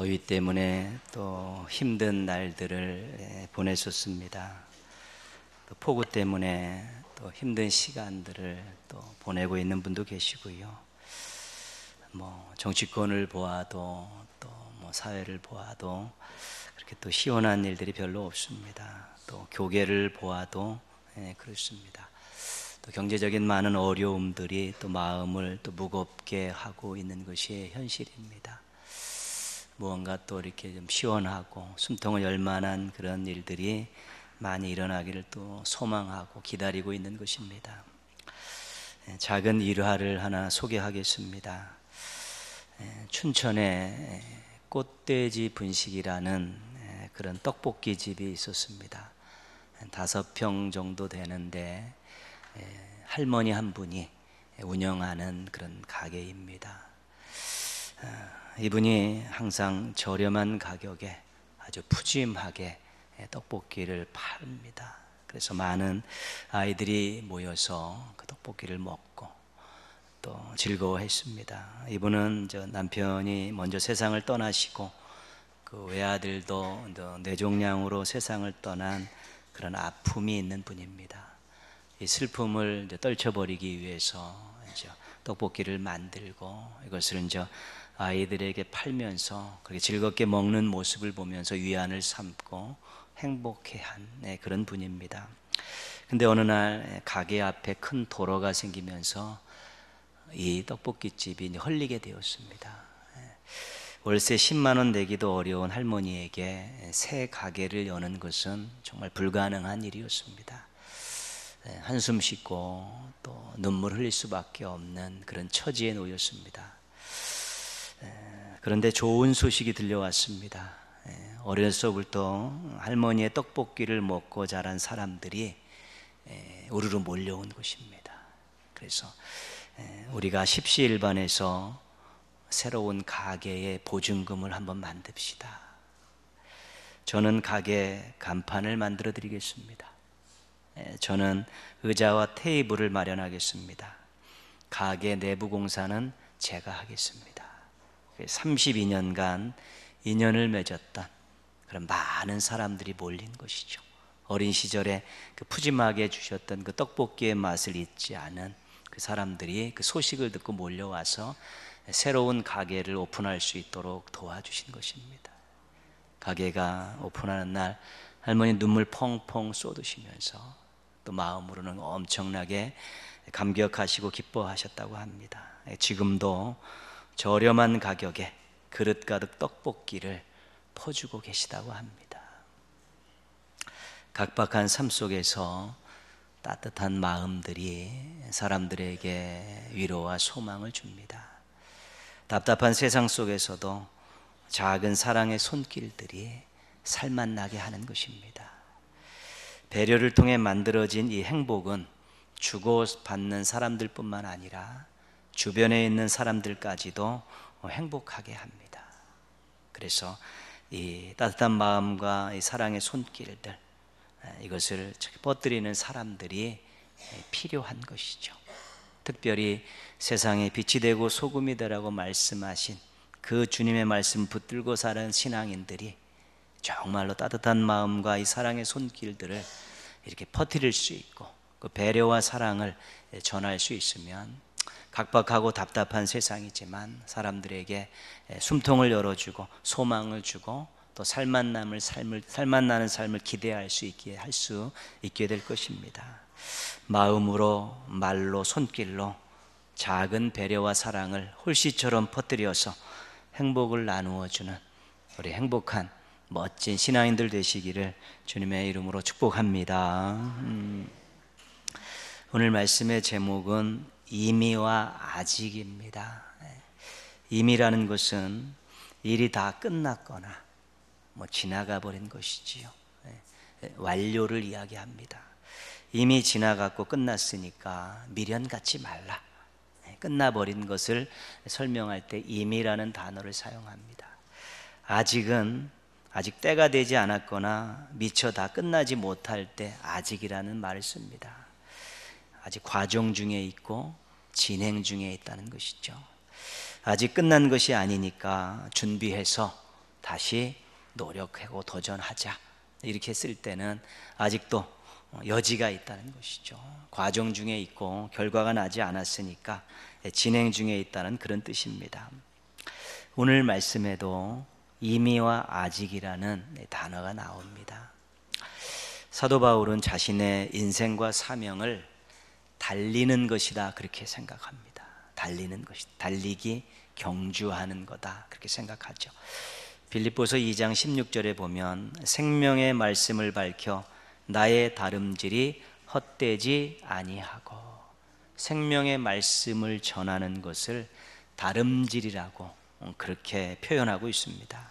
더위 때문에 또 힘든 날들을 예, 보내셨습니다. 또 폭우 때문에 또 힘든 시간들을 또 보내고 있는 분도 계시고요. 뭐 정치권을 보아도 또 뭐 사회를 보아도 그렇게 또 시원한 일들이 별로 없습니다. 또 교계를 보아도 예, 그렇습니다. 또 경제적인 많은 어려움들이 또 마음을 또 무겁게 하고 있는 것이 현실입니다. 무언가 또 이렇게 좀 시원하고 숨통을 열 만한 그런 일들이 많이 일어나기를 또 소망하고 기다리고 있는 것입니다. 예, 작은 일화를 하나 소개하겠습니다. 예, 춘천에 꽃돼지 분식이라는 예, 그런 떡볶이 집이 있었습니다. 다섯 평 정도 되는데 할머니 한 분이 운영하는 그런 가게입니다. 아, 이분이 항상 저렴한 가격에 아주 푸짐하게 떡볶이를 팝니다. 그래서 많은 아이들이 모여서 그 떡볶이를 먹고 또 즐거워했습니다. 이분은 저 남편이 먼저 세상을 떠나시고 그 외아들도 내종양으로 세상을 떠난 그런 아픔이 있는 분입니다. 이 슬픔을 떨쳐버리기 위해서 떡볶이를 만들고 이것을 이제 아이들에게 팔면서 그렇게 즐겁게 먹는 모습을 보면서 위안을 삼고 행복해한 네, 그런 분입니다. 근데 어느 날 네, 가게 앞에 큰 도로가 생기면서 이 떡볶이집이 헐리게 되었습니다. 네, 월세 10만 원 내기도 어려운 할머니에게 네, 새 가게를 여는 것은 정말 불가능한 일이었습니다. 한숨 쉬고 또 눈물 흘릴 수밖에 없는 그런 처지에 놓였습니다. 그런데 좋은 소식이 들려왔습니다. 예, 어려서부터 할머니의 떡볶이를 먹고 자란 사람들이 예, 우르르 몰려온 곳입니다. 그래서 예, 우리가 십시일반에서 새로운 가게의 보증금을 한번 만듭시다. 저는 가게 간판을 만들어 드리겠습니다. 저는 의자와 테이블을 마련하겠습니다. 가게 내부 공사는 제가 하겠습니다. 32년간 그 인연을 맺었던 그런 많은 사람들이 몰린 것이죠. 어린 시절에 그 푸짐하게 주셨던 그 떡볶이의 맛을 잊지 않은 그 사람들이 그 소식을 듣고 몰려와서 새로운 가게를 오픈할 수 있도록 도와주신 것입니다. 가게가 오픈하는 날 할머니 눈물 펑펑 쏟으시면서 또 마음으로는 엄청나게 감격하시고 기뻐하셨다고 합니다. 예, 지금도 저렴한 가격에 그릇 가득 떡볶이를 퍼주고 계시다고 합니다. 각박한 삶 속에서 따뜻한 마음들이 사람들에게 위로와 소망을 줍니다. 답답한 세상 속에서도 작은 사랑의 손길들이 살맛나게 하는 것입니다. 배려를 통해 만들어진 이 행복은 주고받는 사람들뿐만 아니라 주변에 있는 사람들까지도 행복하게 합니다. 그래서 이 따뜻한 마음과 이 사랑의 손길들 이것을 뻗드리는 사람들이 필요한 것이죠. 특별히 세상에 빛이 되고 소금이 되라고 말씀하신 그 주님의 말씀 붙들고 사는 신앙인들이 정말로 따뜻한 마음과 이 사랑의 손길들을 이렇게 퍼뜨릴 수 있고 그 배려와 사랑을 전할 수 있으면 각박하고 답답한 세상이지만 사람들에게 숨통을 열어주고 소망을 주고 또 살만남을 삶을 살만나는 삶을 기대할 수 있게 할 수 있게 될 것입니다. 마음으로 말로 손길로 작은 배려와 사랑을 홀씨처럼 퍼뜨려서 행복을 나누어 주는 우리 행복한 멋진 신앙인들 되시기를 주님의 이름으로 축복합니다. 음. 오늘 말씀의 제목은 이미와 아직입니다. 임의라는 것은 일이 다 끝났거나 뭐 지나가 버린 것이지요. 완료를 이야기합니다. 이미 지나갔고 끝났으니까 미련 갖지 말라. 끝나버린 것을 설명할 때 임이라는 단어를 사용합니다. 아직은 아직 때가 되지 않았거나 미처 다 끝나지 못할 때 아직이라는 말을 씁니다. 아직 과정 중에 있고 진행 중에 있다는 것이죠. 아직 끝난 것이 아니니까 준비해서 다시 노력하고 도전하자. 이렇게 쓸 때는 아직도 여지가 있다는 것이죠. 과정 중에 있고 결과가 나지 않았으니까 진행 중에 있다는 그런 뜻입니다. 오늘 말씀에도 이미와 아직이라는 단어가 나옵니다. 사도 바울은 자신의 인생과 사명을 달리는 것이다 그렇게 생각합니다. 달리는 것이 달리기 경주하는 거다 그렇게 생각하죠. 빌립보서 2장 16절에 보면 생명의 말씀을 밝혀 나의 다름질이 헛되지 아니하고 생명의 말씀을 전하는 것을 다름질이라고 그렇게 표현하고 있습니다.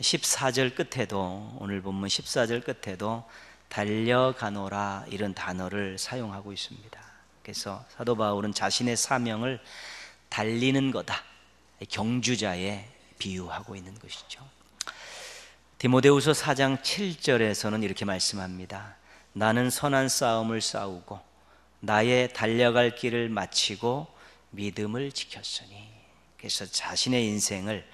14절 끝에도 오늘 본문 14절 끝에도 달려가노라 이런 단어를 사용하고 있습니다. 그래서 사도 바울은 자신의 사명을 달리는 거다. 경주자에 비유하고 있는 것이죠. 디모데후서 4장 7절에서는 이렇게 말씀합니다. 나는 선한 싸움을 싸우고 나의 달려갈 길을 마치고 믿음을 지켰으니. 그래서 자신의 인생을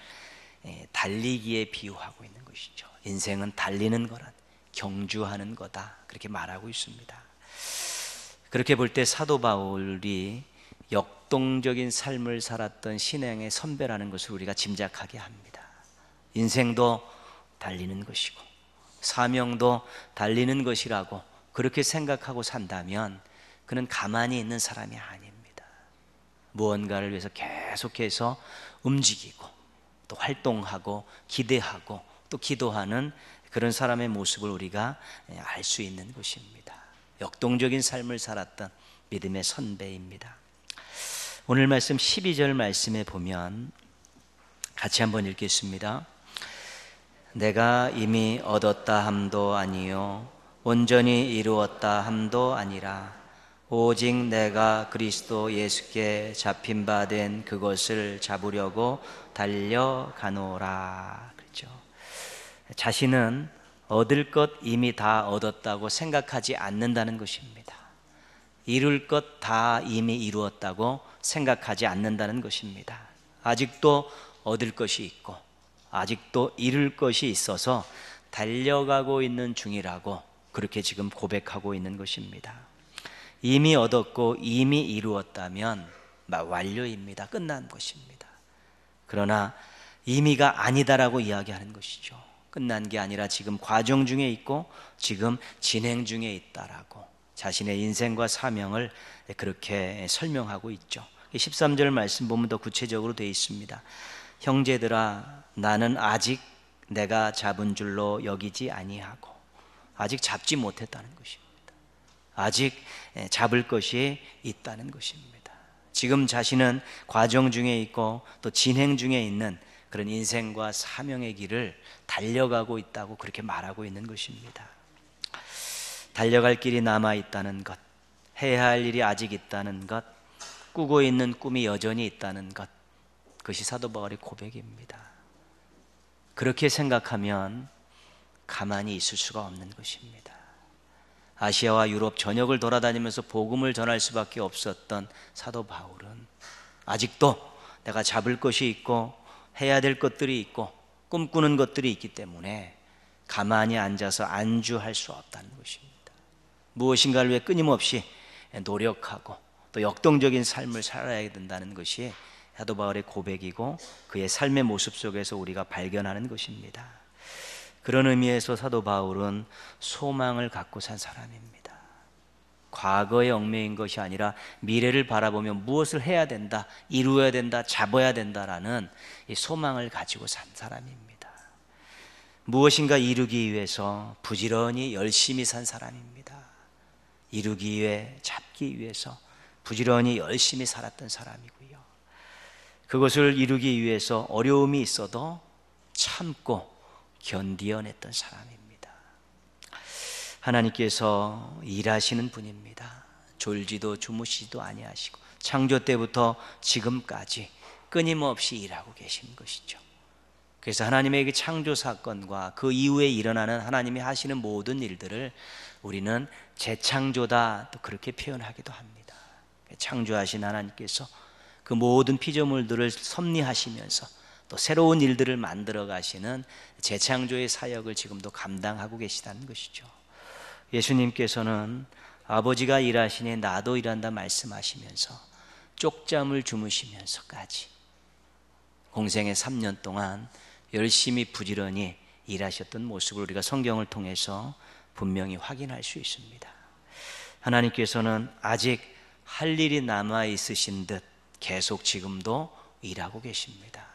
예, 달리기에 비유하고 있는 것이죠. 인생은 달리는 거란. 경주하는 거다. 그렇게 말하고 있습니다. 그렇게 볼 때 사도 바울이 역동적인 삶을 살았던 신앙의 선배라는 것을 우리가 짐작하게 합니다. 인생도 달리는 것이고 사명도 달리는 것이라고 그렇게 생각하고 산다면 그는 가만히 있는 사람이 아닙니다. 무언가를 위해서 계속해서 움직이고 또 활동하고 기대하고 또 기도하는 그런 사람의 모습을 우리가 예, 알수 있는 것입니다. 역동적인 삶을 살았던 믿음의 선배입니다. 오늘 말씀 12절 말씀에 보면 같이 한번 읽겠습니다. 내가 이미 얻었다 함도 아니요 온전히 이루었다 함도 아니라 오직 내가 그리스도 예수께 잡힌 바 된 그것을 잡으려고 달려가노라. 자신은 얻을 것 이미 다 얻었다고 생각하지 않는다는 것입니다. 이룰 것 다 이미 이루었다고 생각하지 않는다는 것입니다. 아직도 얻을 것이 있고, 아직도 이룰 것이 있어서 달려가고 있는 중이라고 그렇게 지금 고백하고 있는 것입니다. 이미 얻었고, 이미 이루었다면 완료입니다. 끝난 것입니다. 그러나 이미가 아니다라고 이야기하는 것이죠. 끝난 게 아니라 지금 과정 중에 있고 지금 진행 중에 있다라고 자신의 인생과 사명을 그렇게 설명하고 있죠. 13절 말씀 보면 더 구체적으로 되어 있습니다. 형제들아 나는 아직 내가 잡은 줄로 여기지 아니하고 아직 잡지 못했다는 것입니다. 아직 예, 잡을 것이 있다는 것입니다. 지금 자신은 과정 중에 있고 또 진행 중에 있는 그런 인생과 사명의 길을 달려가고 있다고 그렇게 말하고 있는 것입니다. 달려갈 길이 남아 있다는 것, 해야 할 일이 아직 있다는 것, 꾸고 있는 꿈이 여전히 있다는 것, 그것이 사도 바울의 고백입니다. 그렇게 생각하면 가만히 있을 수가 없는 것입니다. 아시아와 유럽 전역을 돌아다니면서 복음을 전할 수밖에 없었던 사도 바울은 아직도 내가 잡을 것이 있고 해야 될 것들이 있고 꿈꾸는 것들이 있기 때문에 가만히 앉아서 안주할 수 없다는 것입니다. 무엇인가를 위해 끊임없이 노력하고 또 역동적인 삶을 살아야 된다는 것이 사도 바울의 고백이고 그의 삶의 모습 속에서 우리가 발견하는 것입니다. 그런 의미에서 사도 바울은 소망을 갖고 산 사람입니다. 과거의 얽매인 것이 아니라 미래를 바라보며 무엇을 해야 된다, 이루어야 된다, 잡아야 된다라는 소망을 가지고 산 사람입니다. 무엇인가 이루기 위해서 부지런히 열심히 산 사람입니다. 이루기 위해 잡기 위해서 부지런히 열심히 살았던 사람이고요. 그것을 이루기 위해서 어려움이 있어도 참고 견디어냈던 사람입니다. 하나님께서 일하시는 분입니다. 졸지도 주무시지도 아니하시고 창조 때부터 지금까지 끊임없이 일하고 계신 것이죠. 그래서 하나님의 그 창조 사건과 그 이후에 일어나는 하나님이 하시는 모든 일들을 우리는 재창조다 또 그렇게 표현하기도 합니다. 창조하신 하나님께서 그 모든 피조물들을 섭리하시면서 또 새로운 일들을 만들어 가시는 재창조의 사역을 지금도 감당하고 계시다는 것이죠. 예수님께서는 아버지가 일하시니 나도 일한다 말씀하시면서 쪽잠을 주무시면서까지 공생의 3년 동안 열심히 부지런히 일하셨던 모습을 우리가 성경을 통해서 분명히 확인할 수 있습니다. 하나님께서는 아직 할 일이 남아 있으신 듯 계속 지금도 일하고 계십니다.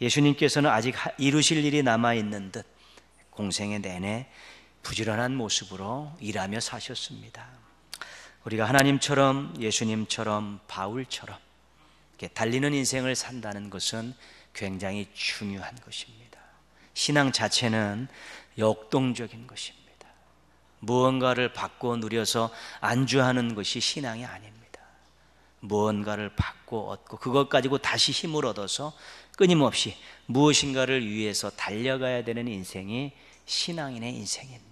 예수님께서는 아직 이루실 일이 남아 있는 듯 공생의 내내 부지런한 모습으로 일하며 사셨습니다. 우리가 하나님처럼 예수님처럼 바울처럼 달리는 인생을 산다는 것은 굉장히 중요한 것입니다. 신앙 자체는 역동적인 것입니다. 무언가를 받고 누려서 안주하는 것이 신앙이 아닙니다. 무언가를 받고 얻고 그것 가지고 다시 힘을 얻어서 끊임없이 무엇인가를 위해서 달려가야 되는 인생이 신앙인의 인생입니다.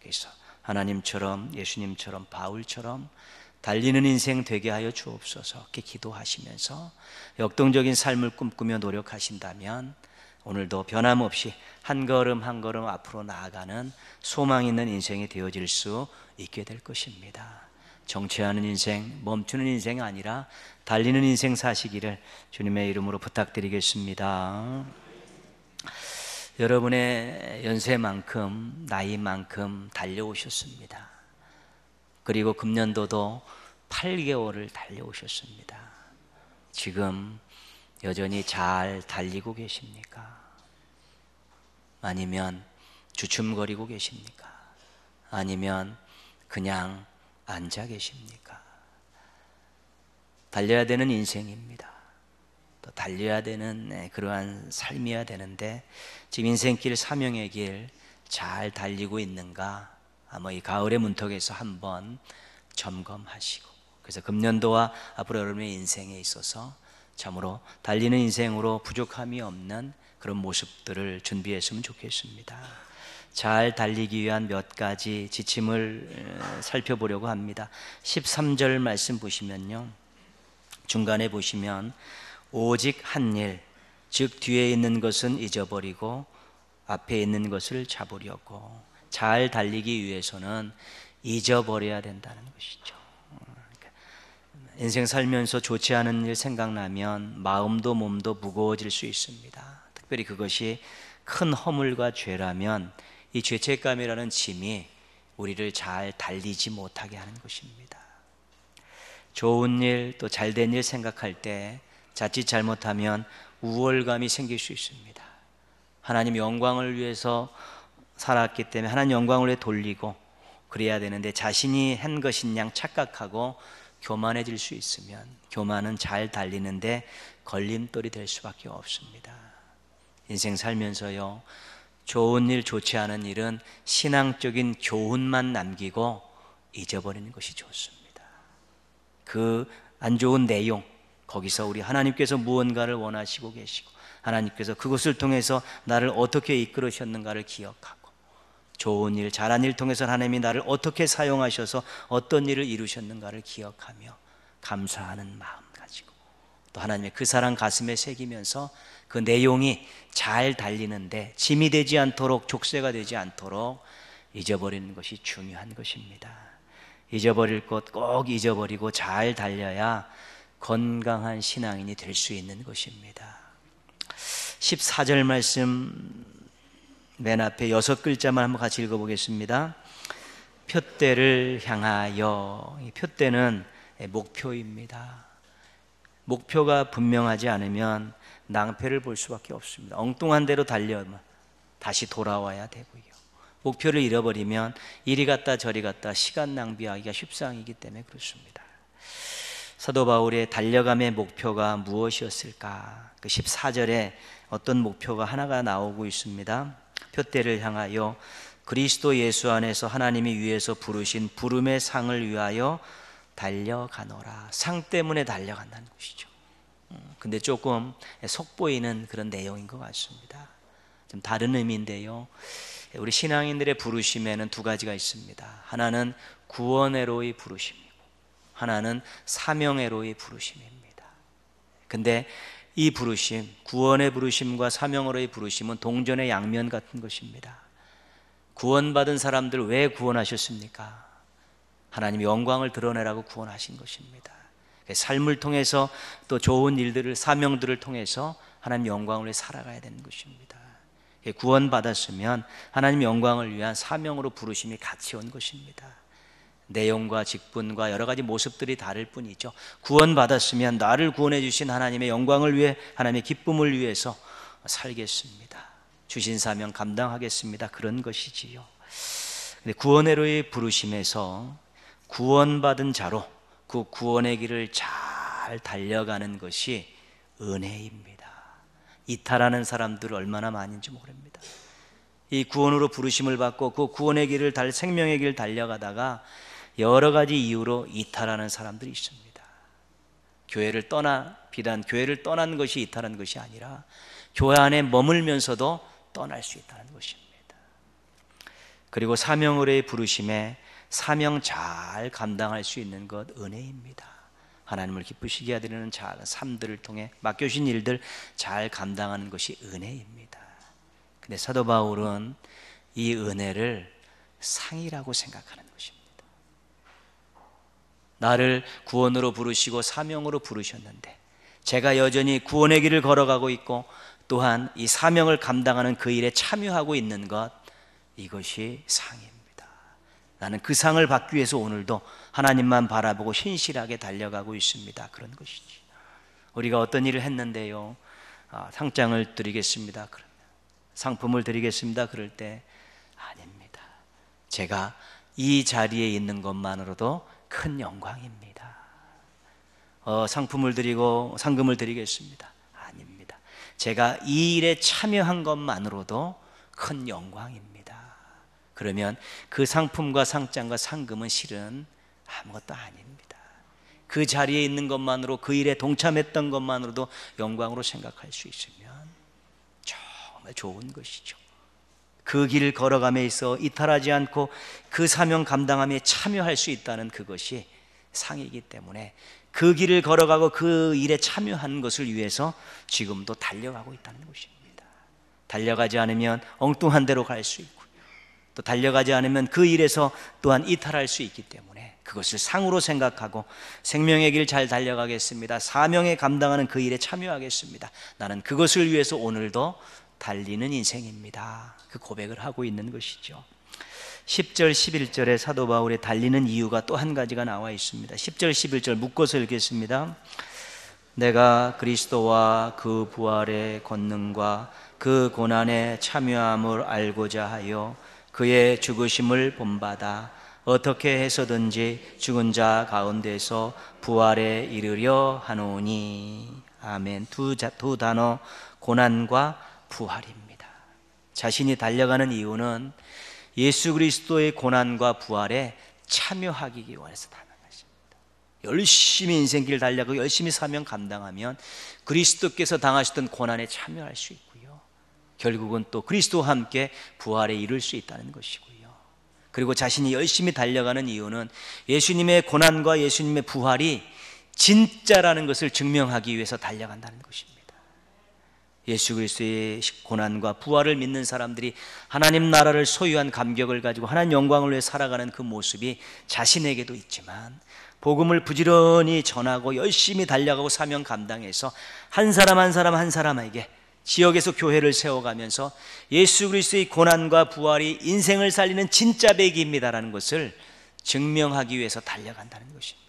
그래서 하나님처럼 예수님처럼 바울처럼 달리는 인생 되게 하여 주옵소서. 이렇게 기도하시면서 역동적인 삶을 꿈꾸며 노력하신다면 오늘도 변함없이 한 걸음 한 걸음 앞으로 나아가는 소망 있는 인생이 되어질 수 있게 될 것입니다. 정체하는 인생, 멈추는 인생이 아니라 달리는 인생 사시기를 주님의 이름으로 부탁드리겠습니다. 여러분의 연세만큼, 나이만큼 달려오셨습니다. 그리고 금년도도 8개월을 달려오셨습니다. 지금 여전히 잘 달리고 계십니까? 아니면 주춤거리고 계십니까? 아니면 그냥 앉아 계십니까? 달려야 되는 인생입니다. 또 달려야 되는 네, 그러한 삶이어야 되는데 지금 인생길 사명의 길 잘 달리고 있는가 아마 뭐 이 가을의 문턱에서 한번 점검하시고 그래서 금년도와 앞으로 여러분의 인생에 있어서 참으로 달리는 인생으로 부족함이 없는 그런 모습들을 준비했으면 좋겠습니다. 잘 달리기 위한 몇 가지 지침을 살펴보려고 합니다. 13절 말씀 보시면요. 중간에 보시면 오직 한 일, 즉 뒤에 있는 것은 잊어버리고 앞에 있는 것을 잡으려고 잘 달리기 위해서는 잊어버려야 된다는 것이죠. 그러니까 인생 살면서 좋지 않은 일 생각나면 마음도 몸도 무거워질 수 있습니다. 특별히 그것이 큰 허물과 죄라면 이 죄책감이라는 짐이 우리를 잘 달리지 못하게 하는 것입니다. 좋은 일 또 잘된 일 생각할 때 자칫 잘못하면 우월감이 생길 수 있습니다. 하나님 영광을 위해서 살았기 때문에 하나님 영광을 위해 돌리고 그래야 되는데 자신이 한 것인 양 착각하고 교만해질 수 있으면 교만은 잘 달리는데 걸림돌이 될 수밖에 없습니다. 인생 살면서요. 좋은 일, 좋지 않은 일은 신앙적인 교훈만 남기고 잊어버리는 것이 좋습니다. 그 안 좋은 내용, 거기서 우리 하나님께서 무언가를 원하시고 계시고 하나님께서 그것을 통해서 나를 어떻게 이끌으셨는가를 기억하고 좋은 일, 잘한 일 통해서 하나님이 나를 어떻게 사용하셔서 어떤 일을 이루셨는가를 기억하며 감사하는 마음 가지고 또 하나님의 그 사랑 가슴에 새기면서 그 내용이 잘 달리는데 짐이 되지 않도록 족쇄가 되지 않도록 잊어버리는 것이 중요한 것입니다. 잊어버릴 것 꼭 잊어버리고 잘 달려야 건강한 신앙인이 될 수 있는 것입니다. 14절 말씀 맨 앞에 여섯 글자만 한번 같이 읽어보겠습니다. 표대를 향하여 이 표대는 목표입니다. 목표가 분명하지 않으면 낭패를 볼 수밖에 없습니다. 엉뚱한 대로 달려면 다시 돌아와야 되고요. 목표를 잃어버리면 이리 갔다 저리 갔다 시간 낭비하기가 쉽상이기 때문에 그렇습니다. 사도 바울의 달려감의 목표가 무엇이었을까? 그 14절에 어떤 목표가 하나가 나오고 있습니다. 표대를 향하여 그리스도 예수 안에서 하나님이 위에서 부르신 부름의 상을 위하여 달려가노라. 상 때문에 달려간다는 것이죠. 음, 근데 조금 속보이는 그런 내용인 것 같습니다. 좀 다른 의미인데요. 우리 신앙인들의 부르심에는 두 가지가 있습니다. 하나는 구원회로의 부르심. 하나는 사명애로의 부르심입니다. 근데 이 부르심, 구원의 부르심과 사명으로의 부르심은 동전의 양면 같은 것입니다. 구원받은 사람들 왜 구원하셨습니까? 하나님 영광을 드러내라고 구원하신 것입니다. 그 삶을 통해서 또 좋은 일들을, 사명들을 통해서 하나님 영광을 위해 살아가야 되는 것입니다. 그 구원받았으면 하나님 영광을 위한 사명으로 부르심이 같이 온 것입니다. 내용과 직분과 여러 가지 모습들이 다를 뿐이죠. 구원받았으면 나를 구원해 주신 하나님의 영광을 위해 하나님의 기쁨을 위해서 살겠습니다. 주신 사명 감당하겠습니다. 그런 것이지요. 근데 구원회로의 부르심에서 구원받은 자로 그 구원의 길을 잘 달려가는 것이 은혜입니다. 이탈하는 사람들 얼마나 많은지 모릅니다. 이 구원으로 부르심을 받고 그 구원의 길을 달 생명의 길을 달려가다가 여러 가지 이유로 이탈하는 사람들이 있습니다. 교회를 떠나 비단 교회를 떠난 것이 이탈한 것이 아니라 교회 안에 머물면서도 떠날 수 있다는 것입니다. 그리고 사명의뢰의 부르심에 사명 잘 감당할 수 있는 것 은혜입니다. 하나님을 기쁘시게 하드리는 삶들을 통해 맡겨주신 일들 잘 감당하는 것이 은혜입니다. 근데 사도 바울은 이 은혜를 상이라고 생각하는 나를 구원으로 부르시고 사명으로 부르셨는데 제가 여전히 구원의 길을 걸어가고 있고 또한 이 사명을 감당하는 그 일에 참여하고 있는 것 이것이 상입니다. 나는 그 상을 받기 위해서 오늘도 하나님만 바라보고 신실하게 달려가고 있습니다. 그런 것이지. 우리가 어떤 일을 했는데요. 아, 상장을 드리겠습니다. 그러면 상품을 드리겠습니다. 그럴 때 아닙니다. 제가 이 자리에 있는 것만으로도 큰 영광입니다. 어, 상품을 드리고 상금을 드리겠습니다. 아닙니다. 제가 이 일에 참여한 것만으로도 큰 영광입니다. 그러면 그 상품과 상장과 상금은 실은 아무것도 아닙니다. 그 자리에 있는 것만으로 그 일에 동참했던 것만으로도 영광으로 생각할 수 있으면 정말 좋은 것이죠. 그길 걸어감에 있어 이탈하지 않고 그 사명 감당함에 참여할 수 있다는 그것이 상이기 때문에 그 길을 걸어가고 그 일에 참여한 것을 위해서 지금도 달려가고 있다는 것입니다. 달려가지 않으면 엉뚱한 데로 갈 수 있고 또 달려가지 않으면 그 일에서 또한 이탈할 수 있기 때문에 그것을 상으로 생각하고 생명의 길 잘 달려가겠습니다. 사명에 감당하는 그 일에 참여하겠습니다. 나는 그것을 위해서 오늘도 달리는 인생입니다. 그 고백을 하고 있는 것이죠. 10절, 11절에 사도 바울의 달리는 이유가 또 한 가지가 나와 있습니다. 10절, 11절 묶어서 읽겠습니다. 내가 그리스도와 그 부활의 권능과 그 고난에 참여함을 알고자 하여 그의 죽으심을 본받아 어떻게 해서든지 죽은 자 가운데서 부활에 이르려 하노니. 아멘. 두, 자, 두 단어, 고난과 부활입니다. 자신이 달려가는 이유는 예수 그리스도의 고난과 부활에 참여하기 위해서 달는 것입니다. 열심히 인생길 달려가고 열심히 사명 감당하면 그리스도께서 당하셨던 고난에 참여할 수 있고요. 결국은 또 그리스도와 함께 부활에 이룰 수 있다는 것이고요. 그리고 자신이 열심히 달려가는 이유는 예수님의 고난과 예수님의 부활이 진짜라는 것을 증명하기 위해서 달려간다는 것입니다. 예수 그리스도의 고난과 부활을 믿는 사람들이 하나님 나라를 소유한 감격을 가지고 하나님 영광을 위해 살아가는 그 모습이 자신에게도 있지만 복음을 부지런히 전하고 열심히 달려가고 사명 감당해서 한 사람 한 사람 한 사람에게 지역에서 교회를 세워가면서 예수 그리스도의 고난과 부활이 인생을 살리는 진짜 배기입니다라는 것을 증명하기 위해서 달려간다는 것입니다.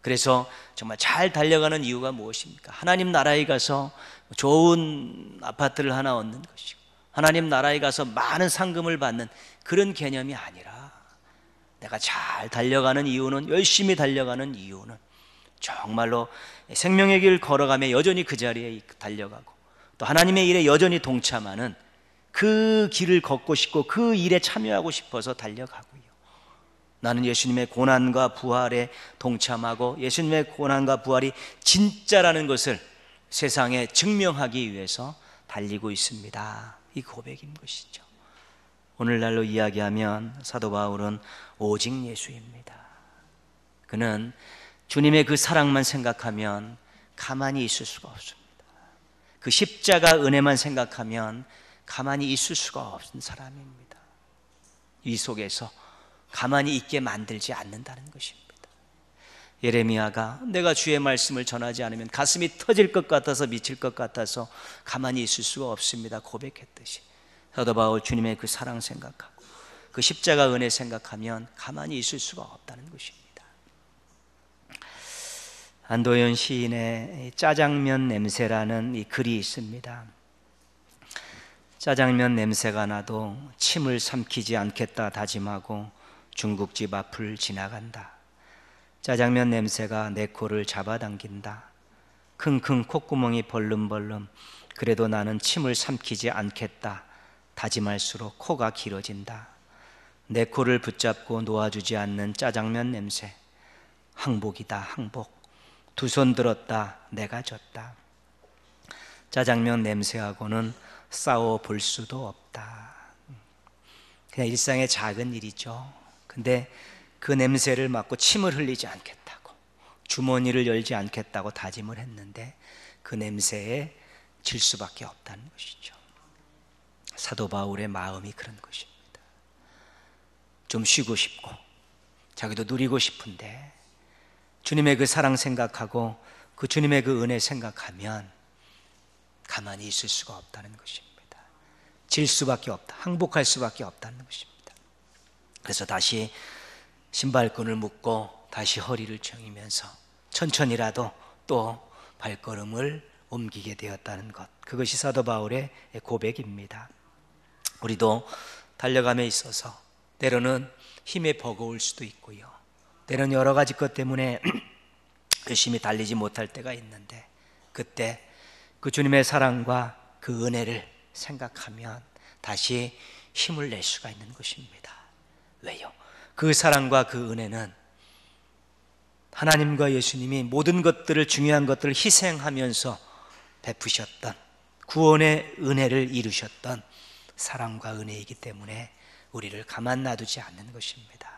그래서 정말 잘 달려가는 이유가 무엇입니까? 하나님 나라에 가서 좋은 아파트를 하나 얻는 것이고 하나님 나라에 가서 많은 상금을 받는 그런 개념이 아니라 내가 잘 달려가는 이유는 열심히 달려가는 이유는 정말로 생명의 길 걸어가며 여전히 그 자리에 달려가고 또 하나님의 일에 여전히 동참하는 그 길을 걷고 싶고 그 일에 참여하고 싶어서 달려가고요. 나는 예수님의 고난과 부활에 동참하고 예수님의 고난과 부활이 진짜라는 것을 세상에 증명하기 위해서 달리고 있습니다. 이 고백인 것이죠. 오늘날로 이야기하면 사도 바울은 오직 예수입니다. 그는 주님의 그 사랑만 생각하면 가만히 있을 수가 없습니다. 그 십자가 은혜만 생각하면 가만히 있을 수가 없는 사람입니다. 이 속에서 가만히 있게 만들지 않는다는 것입니다. 예레미야가 내가 주의 말씀을 전하지 않으면 가슴이 터질 것 같아서 미칠 것 같아서 가만히 있을 수가 없습니다. 고백했듯이. 사도 바울 주님의 그 사랑 생각하고 그 십자가 은혜 생각하면 가만히 있을 수가 없다는 것입니다. 안도현 시인의 짜장면 냄새라는 이 글이 있습니다. 짜장면 냄새가 나도 침을 삼키지 않겠다 다짐하고 중국집 앞을 지나간다. 짜장면 냄새가 내 코를 잡아당긴다. 킁킁 콧구멍이 벌름벌름. 그래도 나는 침을 삼키지 않겠다. 다짐할수록 코가 길어진다. 내 코를 붙잡고 놓아주지 않는 짜장면 냄새. 항복이다, 항복. 두 손 들었다, 내가 졌다. 짜장면 냄새하고는 싸워 볼 수도 없다. 그냥 일상의 작은 일이죠. 근데 그 냄새를 맡고 침을 흘리지 않겠다고 주머니를 열지 않겠다고 다짐을 했는데 그 냄새에 질 수밖에 없다는 것이죠. 사도 바울의 마음이 그런 것입니다. 좀 쉬고 싶고 자기도 누리고 싶은데 주님의 그 사랑 생각하고 그 주님의 그 은혜 생각하면 가만히 있을 수가 없다는 것입니다. 질 수밖에 없다. 항복할 수밖에 없다는 것입니다. 그래서 다시 신발끈을 묶고 다시 허리를 정이면서 천천히라도 또 발걸음을 옮기게 되었다는 것. 그것이 사도 바울의 고백입니다. 우리도 달려감에 있어서 때로는 힘에 버거울 수도 있고요. 때로는 여러 가지 것 때문에 열심히 달리지 못할 때가 있는데 그때 그 주님의 사랑과 그 은혜를 생각하면 다시 힘을 낼 수가 있는 것입니다. 왜요? 그 사랑과 그 은혜는 하나님과 예수님이 모든 것들을 중요한 것들을 희생하면서 베푸셨던 구원의 은혜를 이루셨던 사랑과 은혜이기 때문에 우리를 가만 놔두지 않는 것입니다.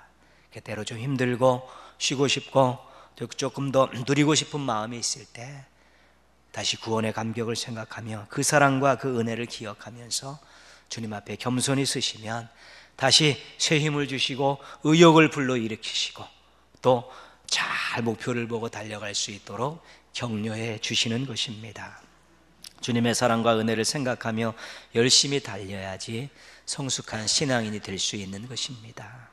때로 좀 힘들고 쉬고 싶고 조금 더 누리고 싶은 마음이 있을 때 다시 구원의 감격을 생각하며 그 사랑과 그 은혜를 기억하면서 주님 앞에 겸손히 쓰시면 다시 새 힘을 주시고 의욕을 불러일으키시고 또 잘 목표를 보고 달려갈 수 있도록 격려해 주시는 것입니다. 주님의 사랑과 은혜를 생각하며 열심히 달려야지 성숙한 신앙인이 될 수 있는 것입니다.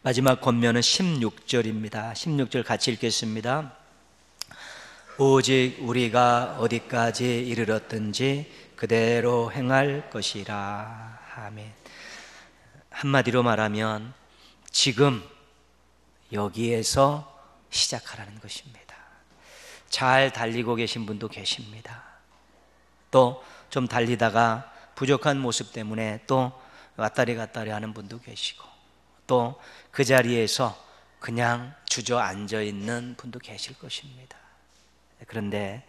마지막 권면은 16절입니다. 16절 같이 읽겠습니다. 오직 우리가 어디까지 이르렀든지 그대로 행할 것이라. 아멘. 한마디로 말하면 지금 여기에서 시작하라는 것입니다. 잘 달리고 계신 분도 계십니다. 또 좀 달리다가 부족한 모습 때문에 또 왔다리 갔다리 하는 분도 계시고 또 그 자리에서 그냥 주저앉아 있는 분도 계실 것입니다. 그런데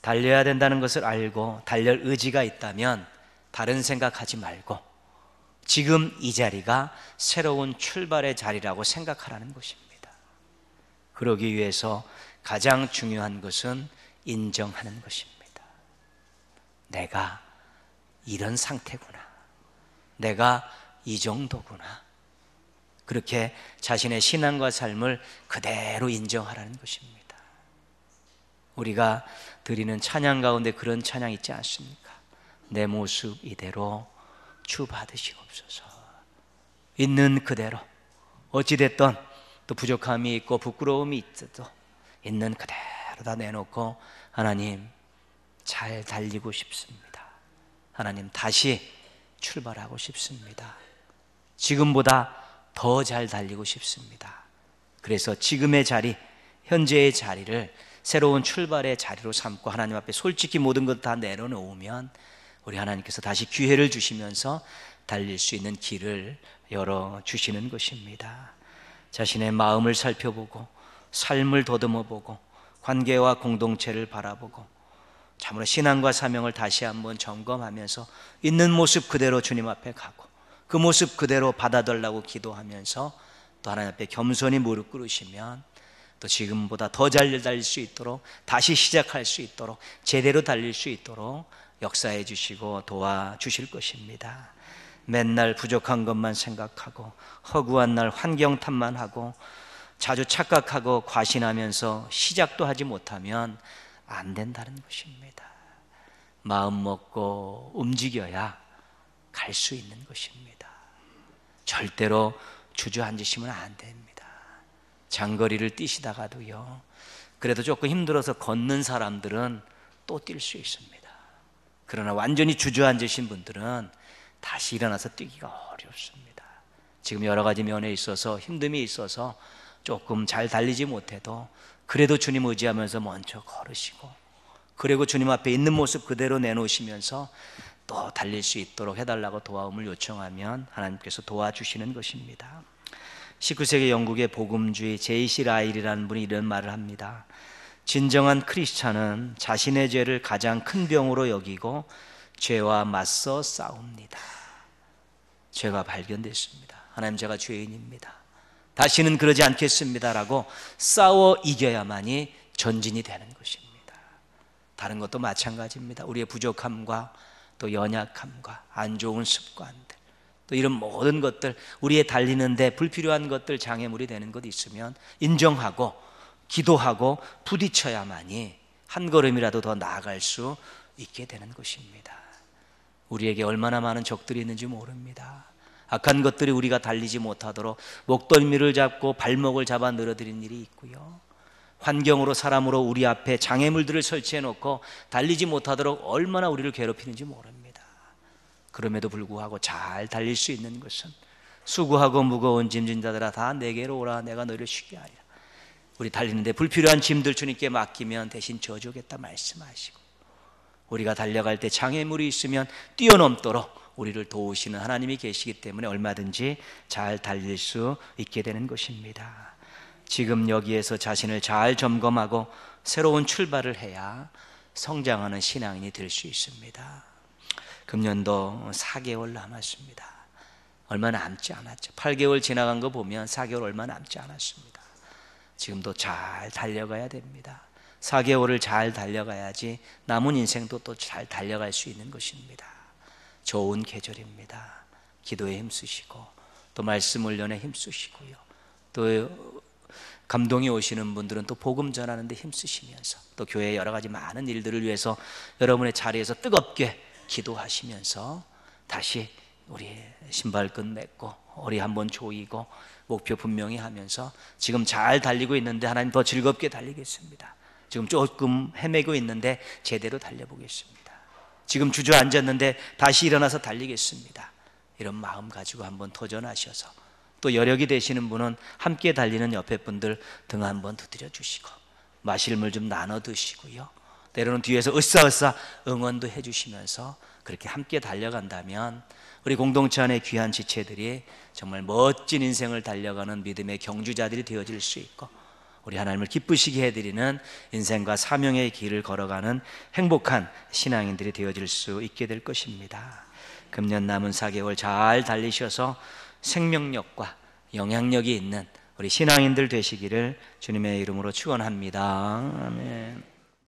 달려야 된다는 것을 알고 달려 의지가 있다면 다른 생각하지 말고 지금 이 자리가 새로운 출발의 자리라고 생각하라는 것입니다. 그러기 위해서 가장 중요한 것은 인정하는 것입니다. 내가 이런 상태구나. 내가 이 정도구나. 그렇게 자신의 신앙과 삶을 그대로 인정하라는 것입니다. 우리가 드리는 찬양 가운데 그런 찬양 있지 않습니까? 내 모습 이대로 주 받으시옵소서. 있는 그대로 어찌됐던 또 부족함이 있고 부끄러움이 있어도 있는 그대로 다 내놓고 하나님 잘 달리고 싶습니다. 하나님 다시 출발하고 싶습니다. 지금보다 더 잘 달리고 싶습니다. 그래서 지금의 자리, 현재의 자리를 새로운 출발의 자리로 삼고 하나님 앞에 솔직히 모든 것 다 내려놓으면 우리 하나님께서 다시 기회를 주시면서 달릴 수 있는 길을 열어 주시는 것입니다. 자신의 마음을 살펴보고 삶을 더듬어 보고 관계와 공동체를 바라보고 참으로 신앙과 사명을 다시 한번 점검하면서 있는 모습 그대로 주님 앞에 가고 그 모습 그대로 받아달라고 기도하면서 또 하나님 앞에 겸손히 무릎 꿇으시면 또 지금보다 더 잘 달릴 수 있도록 다시 시작할 수 있도록 제대로 달릴 수 있도록 역사해 주시고 도와 주실 것입니다. 맨날 부족한 것만 생각하고 허구한 날 환경 탓만 하고 자주 착각하고 과신하면서 시작도 하지 못하면 안 된다는 것입니다. 마음 먹고 움직여야 갈 수 있는 것입니다. 절대로 주저앉으시면 안 됩니다. 장거리를 뛰시다가도요. 그래도 조금 힘들어서 걷는 사람들은 또 뛸 수 있습니다. 그러나 완전히 주저앉으신 분들은 다시 일어나서 뛰기가 어렵습니다. 지금 여러 가지 면에 있어서 힘듦이 있어서 조금 잘 달리지 못해도 그래도 주님 의지하면서 먼저 걸으시고 그리고 주님 앞에 있는 모습 그대로 내놓으시면서 또 달릴 수 있도록 해달라고 도움을 요청하면 하나님께서 도와주시는 것입니다. 19세기 영국의 복음주의 제이시 라일이라는 분이 이런 말을 합니다. 진정한 크리스찬은 자신의 죄를 가장 큰 병으로 여기고 죄와 맞서 싸웁니다. 죄가 발견됐습니다. 하나님 제가 죄인입니다. 다시는 그러지 않겠습니다라고 싸워 이겨야만이 전진이 되는 것입니다. 다른 것도 마찬가지입니다. 우리의 부족함과 또 연약함과 안 좋은 습관들 또 이런 모든 것들 우리의 달리는데 불필요한 것들 장애물이 되는 것 있으면 인정하고 기도하고 부딪혀야만이 한 걸음이라도 더 나아갈 수 있게 되는 것입니다. 우리에게 얼마나 많은 적들이 있는지 모릅니다. 악한 것들이 우리가 달리지 못하도록 목덜미를 잡고 발목을 잡아 늘어뜨린 일이 있고요. 환경으로 사람으로 우리 앞에 장애물들을 설치해 놓고 달리지 못하도록 얼마나 우리를 괴롭히는지 모릅니다. 그럼에도 불구하고 잘 달릴 수 있는 것은 수고하고 무거운 짐진자들아 다 내게로 오라 내가 너희를 쉬게 하리라. 우리 달리는데 불필요한 짐들 주님께 맡기면 대신 저주겠다 말씀하시고 우리가 달려갈 때 장애물이 있으면 뛰어넘도록 우리를 도우시는 하나님이 계시기 때문에 얼마든지 잘 달릴 수 있게 되는 것입니다. 지금 여기에서 자신을 잘 점검하고 새로운 출발을 해야 성장하는 신앙인이 될 수 있습니다. 금년도 4개월 남았습니다. 얼마 남지 않았죠. 8개월 지나간 거 보면 4개월 얼마 남지 않았습니다. 지금도 잘 달려가야 됩니다. 4개월을 잘 달려가야지 남은 인생도 또 잘 달려갈 수 있는 것입니다. 좋은 계절입니다. 기도에 힘쓰시고 또 말씀 훈련에 힘쓰시고요. 또 감동이 오시는 분들은 또 복음 전하는 데 힘쓰시면서 또교회 여러 가지 많은 일들을 위해서 여러분의 자리에서 뜨겁게 기도하시면서 다시 우리 신발끈 맺고 우리 한 번 조이고 목표 분명히 하면서 지금 잘 달리고 있는데 하나님 더 즐겁게 달리겠습니다. 지금 조금 헤매고 있는데 제대로 달려보겠습니다. 지금 주저앉았는데 다시 일어나서 달리겠습니다. 이런 마음 가지고 한번 도전하셔서 또 여력이 되시는 분은 함께 달리는 옆에 분들 등 한 번 두드려 주시고 마실 물 좀 나눠 드시고요. 때로는 뒤에서 으쌰으쌰 응원도 해 주시면서 그렇게 함께 달려간다면 우리 공동체 안에 귀한 지체들이 정말 멋진 인생을 달려가는 믿음의 경주자들이 되어질 수 있고 우리 하나님을 기쁘시게 해드리는 인생과 사명의 길을 걸어가는 행복한 신앙인들이 되어질 수 있게 될 것입니다. 금년 남은 4개월 잘 달리셔서 생명력과 영향력이 있는 우리 신앙인들 되시기를 주님의 이름으로 축원합니다. 아멘.